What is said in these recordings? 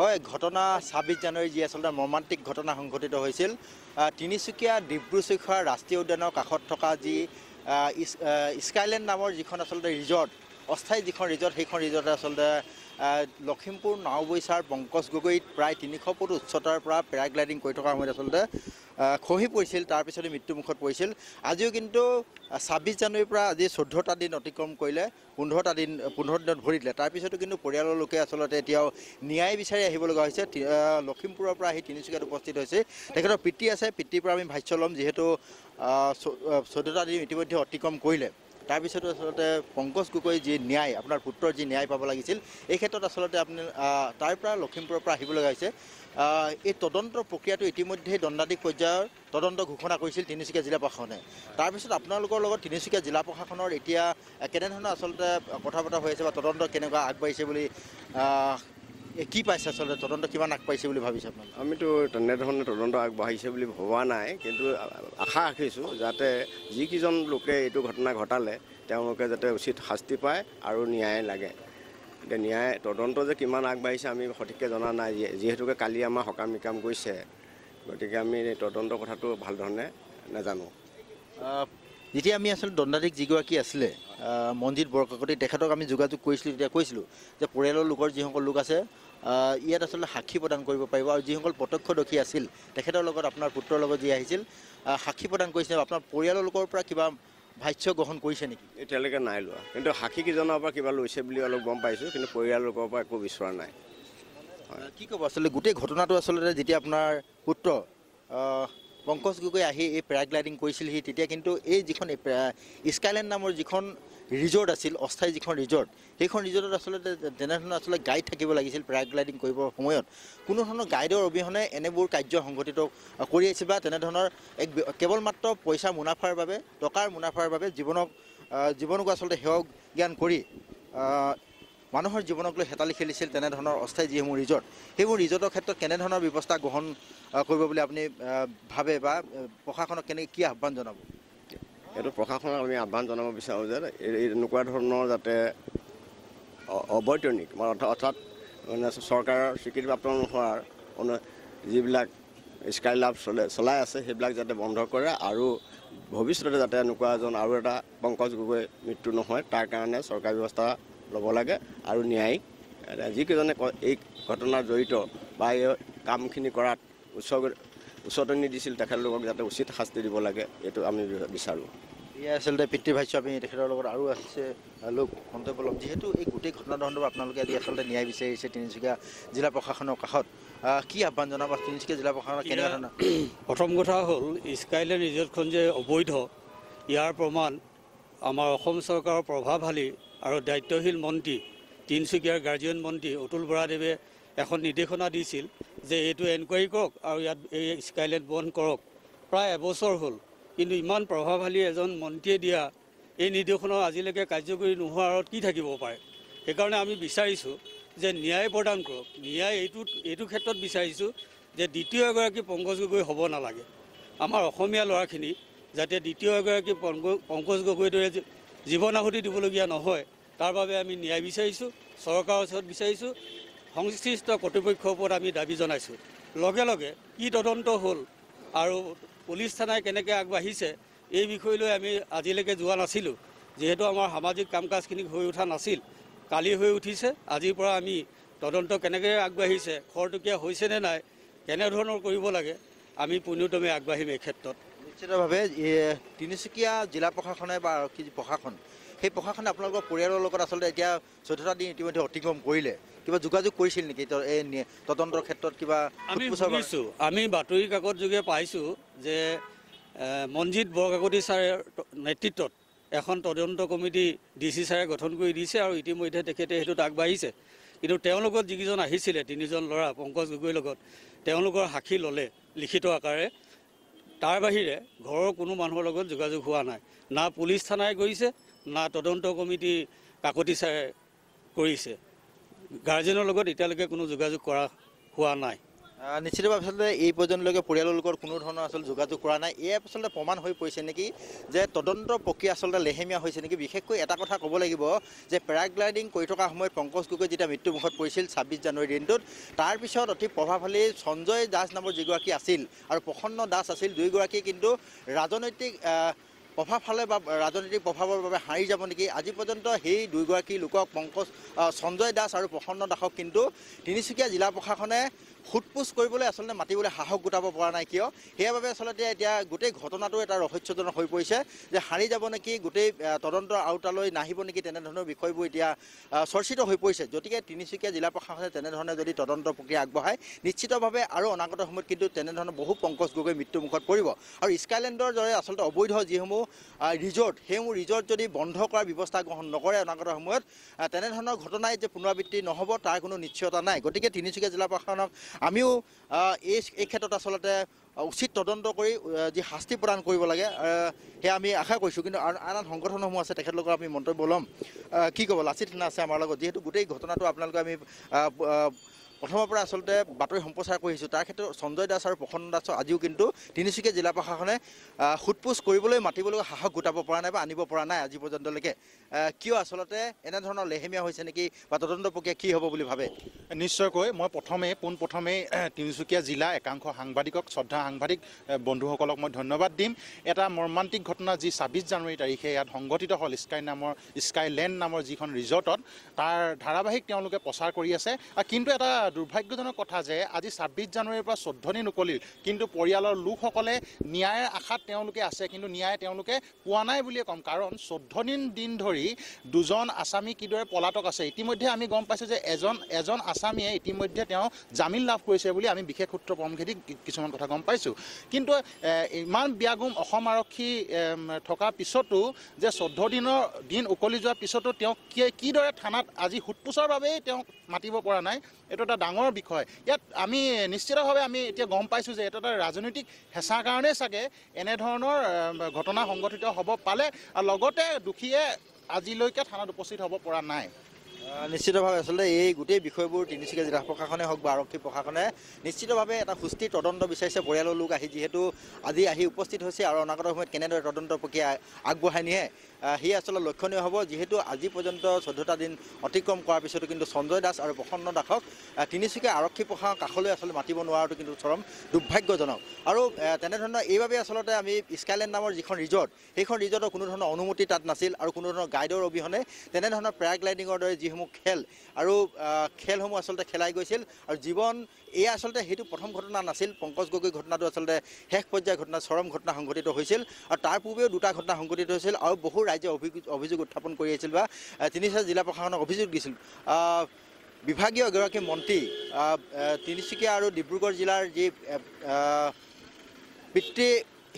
হয় ঘটনা ছাব্বিছ জানুৱাৰী যি আচলতে মৰ্মান্তিক ঘটনা সংঘটিত হৈছিল তিনিচুকীয়া ডিব্ৰু চৈখোৱা ৰাষ্ট্ৰীয় উদ্যানৰ কাষত থকা যি স্কাইলেণ্ড নামৰ যিখন আচলতে ৰিজৰ্ট অস্থায়ী যিখন ৰিজৰ্ট সেইখন ৰিজৰ্টে আচলতে লখিমপুৰ নাওবৈচাৰ পংকজ গগৈত প্ৰায় তিনিশ ফুট উচ্চতাৰ পৰা পেৰাগ্লাইডিং কৰি থকাৰ সময়ত আচলতে খহি পৰিছিল তাৰপিছতে মৃত্যুমুখত পৰিছিল আজিও কিন্তু ছাব্বিছ জানুৱাৰীৰ পৰা আজি চৈধ্যটা দিন অতিক্ৰম কৰিলে পোন্ধৰটা দিন পোন্ধৰ দিনত ভৰি দিলে তাৰপিছতো কিন্তু পৰিয়ালৰ লোকে আচলতে এতিয়াও ন্যায় বিচাৰি আহিবলগা হৈছে লখিমপুৰৰ পৰা আহি তিনিচুকীয়াত উপস্থিত হৈছে তেখেতৰ পিতৃ আছে পিতৃৰ পৰা আমি ভাষ্য ল'ম যিহেতু চৈধ্যটা দিন ইতিমধ্যে অতিক্ৰম কৰিলে তাৰপিছতো আচলতে পংকজ গগৈ যি ন্যায় আপোনাৰ পুত্ৰৰ যি ন্যায় পাব লাগিছিল এই ক্ষেত্ৰত আচলতে আপুনি তাৰ পৰা লখিমপুৰৰ পৰা আহিব লগা হৈছে এই তদন্ত প্ৰক্ৰিয়াটো ইতিমধ্যেই দণ্ডাধীশ পৰ্যায়ৰ তদন্ত ঘোষণা কৰিছিল তিনিচুকীয়া জিলা প্ৰশাসনে তাৰপিছত আপোনালোকৰ লগত তিনিচুকীয়া জিলা প্ৰশাসনৰ এতিয়া কেনেধৰণৰ আচলতে কথা বতৰা হৈ আছে বা তদন্ত কেনেকুৱা আগবাঢ়িছে বুলি কি পাইছে আচলতে তদন্ত কিমান আগবাঢ়িছে বুলি ভাবিছে আপোনালোকে আমিতো তেনেধৰণে তদন্ত আগবাঢ়িছে বুলি ভবা নাই কিন্তু আশা ৰাখিছোঁ যাতে যিকেইজন লোকে এইটো ঘটনা ঘটালে তেওঁলোকে যাতে উচিত শাস্তি পায় আৰু ন্যায় লাগে এতিয়া ন্যায় তদন্ত যে কিমান আগবাঢ়িছে আমি সঠিককৈ জনা নাই যিহেতুকে কালি আমাৰ সকাম নিকাম গৈছে গতিকে আমি তদন্ত কথাটো ভাল ধৰণে নাজানো যেতিয়া আমি আচলতে দণ্ডাধীশ যিগৰাকী আছিলে মঞ্জিত বৰকাকতি তেখেতক আমি যোগাযোগ কৰিছিলোঁ তেতিয়া কৈছিলোঁ যে পৰিয়ালৰ লোকৰ যিসকল লোক আছে ইয়াত আচলতে সাক্ষী প্ৰদান কৰিব পাৰিব আৰু যিসকল প্ৰত্যক্ষদৰ্শী আছিল তেখেতৰ লগত আপোনাৰ পুত্ৰৰ লগত যি আহিছিল সাক্ষী প্ৰদান কৰিছে আপোনাৰ পৰিয়ালৰ লোকৰ পৰা কিবা ভাষ্য গ্ৰহণ কৰিছে নেকি এতিয়ালৈকে নাই লোৱা কিন্তু সাক্ষীকেইজনৰ পৰা কিবা লৈছে বুলি অলপ গম পাইছোঁ কিন্তু পৰিয়ালৰ লোকৰ পৰা একো বিচৰা নাই কি ক'ব আচলতে গোটেই ঘটনাটো আচলতে যেতিয়া আপোনাৰ পুত্ৰ পংকজ গগৈ আহি এই পেৰাগ্লাইডিং কৰিছিলহি তেতিয়া কিন্তু এই যিখন স্কাইলেণ্ড নামৰ যিখন ৰিজৰ্ট আছিল অস্থায়ী যিখন ৰিজৰ্ট সেইখন ৰিজৰ্টত আচলতে তেনেধৰণৰ আচলতে গাইড থাকিব লাগিছিল পেৰাগ্লাইডিং কৰিবৰ সময়ত কোনো ধৰণৰ গাইডৰ অবিহনে এনেবোৰ কাৰ্য সংঘটিত কৰি আছে বা তেনেধৰণৰ এক কেৱল মাত্ৰ পইচা মুনাফাৰ বাবে টকাৰ মুনাফাৰ বাবে জীৱনক জীৱনকো আচলতে সেৱক জ্ঞান কৰি মানুহৰ জীৱনক লৈ হেতালি খেলিছিল তেনেধৰণৰ অস্থায়ী যিসমূহ ৰিজৰ্ট সেইবোৰ ৰিজৰ্টৰ ক্ষেত্ৰত কেনেধৰণৰ ব্যৱস্থা গ্ৰহণ কৰিব বুলি আপুনি ভাবে বা প্ৰশাসনক কেনে কি আহ্বান জনাব এইটো প্ৰশাসনক আমি আহ্বান জনাব বিচাৰোঁ যে এনেকুৱা ধৰণৰ যাতে অবৈতনিক অৰ্থাৎ মানে চৰকাৰৰ স্বীকৃতিপ্ৰাপ্ত নোহোৱাৰ যিবিলাক স্কাইলাভ চলে চলাই আছে সেইবিলাক যাতে বন্ধ কৰে আৰু ভৱিষ্যতে যাতে এনেকুৱা এজন আৰু এটা পংকজ গগৈ মৃত্যু নহয় তাৰ কাৰণে চৰকাৰী ব্যৱস্থা ল'ব লাগে আৰু ন্যায়িক যিকেইজনে এই ঘটনাৰ জড়িত বা এই কামখিনি কৰাত উচ্চ উচতনি দিছিল তেখেতলোকক যাতে উচিত শাস্তি দিব লাগে এইটো আমি বিচাৰোঁ এয়া আচলতে পিতৃভাষ্য আমি তেখেতৰ লগত আৰু আছে লোক মন্তব্য মন্তব্যলম যিহেতু এই গোটেই ঘটনা সন্দৰ্ভত আপোনালোকে আজি আচলতে ন্যায় বিচাৰিছে তিনিচুকীয়া জিলা প্ৰশাসনৰ কাষত কি আহ্বান জনাব তিনিচুকীয়া জিলা প্ৰশাসনৰ কেনেকুৱা ধৰণৰ প্ৰথম কথা হ'ল স্কাইলেণ্ড ৰিজৰ্টখন যে অবৈধ ইয়াৰ প্ৰমাণ আমাৰ অসম চৰকাৰৰ প্ৰভাৱশালী আৰু দায়িত্বশীল মন্ত্ৰী তিনিচুকীয়াৰ গাৰ্জিয়ন মন্ত্ৰী অতুল বৰাদেৱে এখন নিৰ্দেশনা দিছিল যে এইটো এনকুৱাৰী কৰক আৰু ইয়াত এই স্কাইলাইট বন্ধ কৰক প্ৰায় এবছৰ হ'ল কিন্তু ইমান প্ৰভাৱশালী এজন মন্ত্ৰীয়ে দিয়া এই নিৰ্দেশনা আজিলৈকে কাৰ্যকৰী নোহোৱাৰত কি থাকিব পাৰে সেইকাৰণে আমি বিচাৰিছোঁ যে ন্যায় প্ৰদান কৰক ন্যায় এইটো এইটো ক্ষেত্ৰত বিচাৰিছোঁ যে দ্বিতীয় এগৰাকী পংকজ গগৈ হ'ব নালাগে আমাৰ অসমীয়া ল'ৰাখিনি যাতে দ্বিতীয় এগৰাকী পংকজ গগৈৰ দৰে জীৱন আহুতি দিবলগীয়া নহয় তাৰ বাবে আমি ন্যায় বিচাৰিছোঁ চৰকাৰৰ ওচৰত বিচাৰিছোঁ সংশ্লিষ্ট কৰ্তৃপক্ষৰ ওপৰত আমি দাবী জনাইছোঁ লগে লগে কি তদন্ত হ'ল আৰু পুলিচ থানাই কেনেকৈ আগবাঢ়িছে এই বিষয়লৈ আমি আজিলৈকে যোৱা নাছিলোঁ যিহেতু আমাৰ সামাজিক কাম কাজখিনি হৈ উঠা নাছিল কালি হৈ উঠিছে আজিৰ পৰা আমি তদন্ত কেনেকৈ আগবাঢ়িছে খৰতকীয়া হৈছে নে নাই কেনেধৰণৰ কৰিব লাগে আমি পূৰ্ণোদ্যমে আগবাঢ়িম এই ক্ষেত্ৰত নিশ্চিতভাৱে তিনিচুকীয়া জিলা প্ৰশাসনে বা আৰক্ষী যি প্ৰশাসন সেই প্ৰশাসনে আপোনালোকৰ পৰিয়ালৰ লগত আচলতে এতিয়া চৈধ্যটা দিন ইতিমধ্যে অতিক্ৰম কৰিলে কিবা যোগাযোগ কৰিছিল নেকি এই তদন্তৰ ক্ষেত্ৰত কিবা আমি শুনিছোঁ আমি বাতৰি কাকত যোগে পাইছোঁ যে মনজিত বৰকাকতি ছাৰে নেতৃত্বত এখন তদন্ত কমিটি ডি চি ছাৰে গঠন কৰি দিছে আৰু ইতিমধ্যে তেখেতে সেইটোত আগবাঢ়িছে কিন্তু তেওঁ লগত যিকেইজন আহিছিলে তিনিজন ল'ৰা পংকজ গগৈৰ লগত তেওঁলোকৰ সাক্ষী ল'লে লিখিত আকাৰে তাৰ বাহিৰে ঘৰৰ কোনো মানুহৰ লগত যোগাযোগ হোৱা নাই না পুলিচ থানাই কৰিছে না তদন্ত কমিটি কাকতি চাই কৰিছে গাৰ্জেনৰ লগত এতিয়ালৈকে কোনো যোগাযোগ কৰা হোৱা নাই নিশ্চিতভাৱে আচলতে এই পৰ্যন্তলৈকে পৰিয়ালৰ লগত কোনো ধৰণৰ আচলতে যোগাযোগ কৰা নাই এয়া আচলতে প্ৰমাণ হৈ পৰিছে নেকি যে তদন্ত প্ৰক্ৰিয়া আচলতে লেহেমীয়া হৈছে নেকি বিশেষকৈ এটা কথা ক'ব লাগিব যে পেৰাগ্লাইডিং কৰি থকা সময়ত পংকজ গগৈ যেতিয়া মৃত্যুমুখত পৰিছিল ছাব্বিছ জানুৱাৰী দিনটোত তাৰপিছত অতি প্ৰভাৱশালী সঞ্জয় দাস নামৰ যিগৰাকী আছিল আৰু প্ৰসন্ন দাস আছিল দুয়োগৰাকী কিন্তু ৰাজনৈতিক প্ৰভাৱ ফালে বা ৰাজনৈতিক প্ৰভাৱৰ বাবে হাৰি যাব নেকি আজি পৰ্যন্ত সেই দুয়োগৰাকী লোকক পংকজ সঞ্জয় দাস আৰু প্ৰসন্ন দাসক কিন্তু তিনিচুকীয়া জিলা প্ৰশাসনে সোধ সোধপোচ কৰিবলৈ আচলতে মাতিবলৈ সাহস গোটাব পৰা নাই কিয় সেইবাবে আচলতে এতিয়া গোটেই ঘটনাটো এটা ৰহস্যজনক হৈ পৰিছে যে সাৰি যাব নেকি গোটেই তদন্তৰ আওতালৈ নাহিব নেকি তেনেধৰণৰ বিষয়বোৰ এতিয়া চৰ্চিত হৈ পৰিছে গতিকে তিনিচুকীয়া জিলা প্ৰশাসনে তেনেধৰণে যদি তদন্ত প্ৰক্ৰিয়া আগবঢ়ায় নিশ্চিতভাৱে আৰু অনাগত সময়ত কিন্তু তেনেধৰণৰ বহু পংকজ গগৈ মৃত্যুমুখত পৰিব আৰু স্কাইলেণ্ডৰ দৰে আচলতে অবৈধ যিসমূহ ৰিজৰ্ট সেইসমূহ ৰিজৰ্ট যদি বন্ধ কৰাৰ ব্যৱস্থা গ্ৰহণ নকৰে অনাগত সময়ত তেনেধৰণৰ ঘটনাই যে পুনৰাবৃত্তি নহ'ব তাৰ কোনো নিশ্চয়তা নাই গতিকে তিনিচুকীয়া জিলা প্ৰশাসনক আমিও এই এই ক্ষেত্ৰত আচলতে উচিত তদন্ত কৰি যি শাস্তি প্ৰদান কৰিব লাগে সেয়া আমি আশা কৰিছোঁ কিন্তু আন আন আন সংগঠনসমূহ আছে তেখেতলোকৰ আমি মন্তব্য ল'ম কি ক'ব লাচিত সেনা আছে আমাৰ লগত যিহেতু গোটেই ঘটনাটো আপোনালোকে আমি প্ৰথমৰ পৰা আচলতে বাতৰি সম্প্ৰচাৰ কৰি আহিছোঁ তাৰ ক্ষেত্ৰত সঞ্জয় দাস আৰু প্ৰসন্ন দাসক আজিও কিন্তু তিনিচুকীয়া জিলা প্ৰশাসনে সোধ সোধপোচ কৰিবলৈ মাতিবলৈ সাহস গোটাব পৰা নাই বা আনিব পৰা নাই আজি পৰ্যন্তলৈকে কিয় আচলতে এনেধৰণৰ লেহেমীয়া হৈছে নেকি বা তদন্ত প্ৰক্ৰিয়া কি হ'ব বুলি ভাবে নিশ্চয়কৈ মই প্ৰথমেই পোনপ্ৰথমেই তিনিচুকীয়া জিলা একাংশ সাংবাদিকক শ্ৰদ্ধা সাংবাদিক বন্ধুসকলক মই ধন্যবাদ দিম এটা মৰ্মান্তিক ঘটনা যি ছাব্বিছ জানুৱাৰী তাৰিখে ইয়াত সংঘটিত হ'ল স্কাই নামৰ স্কাই লেণ্ড নামৰ যিখন ৰিজৰ্টত তাৰ ধাৰাবাহিক তেওঁলোকে প্ৰচাৰ কৰি আছে কিন্তু এটা দুৰ্ভাগ্যজনক কথা যে আজি ছাব্বিছ জানুৱাৰীৰ পৰা চৈধ্য দিন উকলিল কিন্তু পৰিয়ালৰ লোকসকলে ন্যায়ৰ আশাত তেওঁলোকে আছে কিন্তু ন্যায় তেওঁলোকে পোৱা নাই বুলিয়ে ক'ম কাৰণ চৈধ্য দিন দিন ধৰি দুজন আছামী কিদৰে পলাতক আছে ইতিমধ্যে আমি গম পাইছোঁ যে এজন এজন আছামীয়ে ইতিমধ্যে তেওঁ জামিন লাভ কৰিছে বুলি আমি বিশেষ সূত্ৰ পৰমখেদি কিছুমান কথা গম পাইছোঁ কিন্তু ইমান ব্যাগুম অসম আৰক্ষী থকাৰ পিছতো যে চৈধ্য দিনৰ দিন উকলি যোৱাৰ পিছতো তেওঁ কি কিদৰে থানাত আজি সোধ পোছাৰ বাবেই তেওঁক মাতিব পৰা নাই এইটো এটা ডাঙৰ বিষয় ইয়াত আমি নিশ্চিতভাৱে আমি এতিয়া গম পাইছোঁ যে এটা ৰাজনৈতিক হেঁচাৰ কাৰণেই চাগে এনেধৰণৰ ঘটনা সংঘটিত হ'ব পালে আৰু লগতে দোষীয়ে আজিলৈকে থানাত উপস্থিত হ'ব পৰা নাই নিশ্চিতভাৱে আচলতে এই গোটেই বিষয়বোৰ তিনিচুকীয়া জিলা প্ৰশাসনে হওক বা আৰক্ষী প্ৰশাসনে নিশ্চিতভাৱে এটা সুস্থিৰ তদন্ত বিচাৰিছে পৰিয়ালৰ লোক আহি যিহেতু আজি আহি উপস্থিত হৈছে আৰু অনাগত সময়ত কেনেদৰে তদন্ত প্ৰক্ৰিয়া আগবঢ়াই নিয়ে সি আচলতে লক্ষণীয় হ'ব যিহেতু আজি পৰ্যন্ত চৈধ্যটা দিন অতিক্ৰম কৰাৰ পিছতো কিন্তু সঞ্জয় দাস আৰু প্ৰসন্ন দাসক তিনিচুকীয়া আৰক্ষী প্ৰশাসন কাষলৈ আচলতে মাতিব নোৱাৰাটো কিন্তু চৰম দুৰ্ভাগ্যজনক আৰু তেনেধৰণৰ এইবাবে আচলতে আমি স্কাইলেণ্ড নামৰ যিখন ৰিজৰ্ট সেইখন ৰিজৰ্টৰ কোনো ধৰণৰ অনুমতি তাত নাছিল আৰু কোনো ধৰণৰ গাইডৰ অবিহনে তেনেধৰণৰ পেৰাগ্লাইডিঙৰ দৰে যিসমূহ খেল আৰু খেলসমূহ আচলতে খেলাই গৈছিল আৰু জীৱন এয়া আচলতে সেইটো প্ৰথম ঘটনা নাছিল পংকজ গগৈ ঘটনাটো আচলতে শেষ পৰ্যায়ৰ ঘটনা চৰম ঘটনা সংঘটিত হৈছিল আৰু তাৰ পূৰ্বেও দুটা ঘটনা সংঘটিত হৈছিল আৰু বহু ৰাইজে অভিযোগ উত্থাপন কৰি আহিছিল বা তিনিচুকীয়া জিলা প্ৰশাসনক অভিযোগ দিছিল বিভাগীয় এগৰাকী মন্ত্ৰী তিনিচুকীয়া আৰু ডিব্ৰুগড় জিলাৰ যি পিতৃ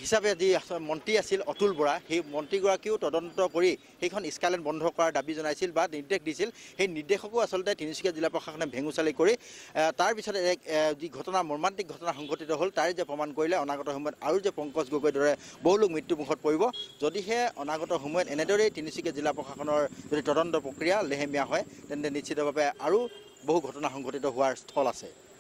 হিচাপে যি মন্ত্ৰী আছিল অতুল বৰা সেই মন্ত্ৰীগৰাকীও তদন্ত কৰি সেইখন স্কাইলাইন বন্ধ কৰাৰ দাবী জনাইছিল বা নিৰ্দেশ দিছিল সেই নিৰ্দেশকো আচলতে তিনিচুকীয়া জিলা প্ৰশাসনে ভেঙুচালি কৰি তাৰপিছত এক যি ঘটনা মৰ্মান্তিক ঘটনা সংঘটিত হ'ল তাৰে যে প্ৰমাণ কৰিলে অনাগত সময়ত আৰু যে পংকজ গগৈৰ দৰে বহু লোক মৃত্যুমুখত পৰিব যদিহে অনাগত সময়ত এনেদৰেই তিনিচুকীয়া জিলা প্ৰশাসনৰ যদি তদন্ত প্ৰক্ৰিয়া লেহেমীয়া হয় তেন্তে নিশ্চিতভাৱে আৰু বহু ঘটনা সংঘটিত হোৱাৰ স্থল আছে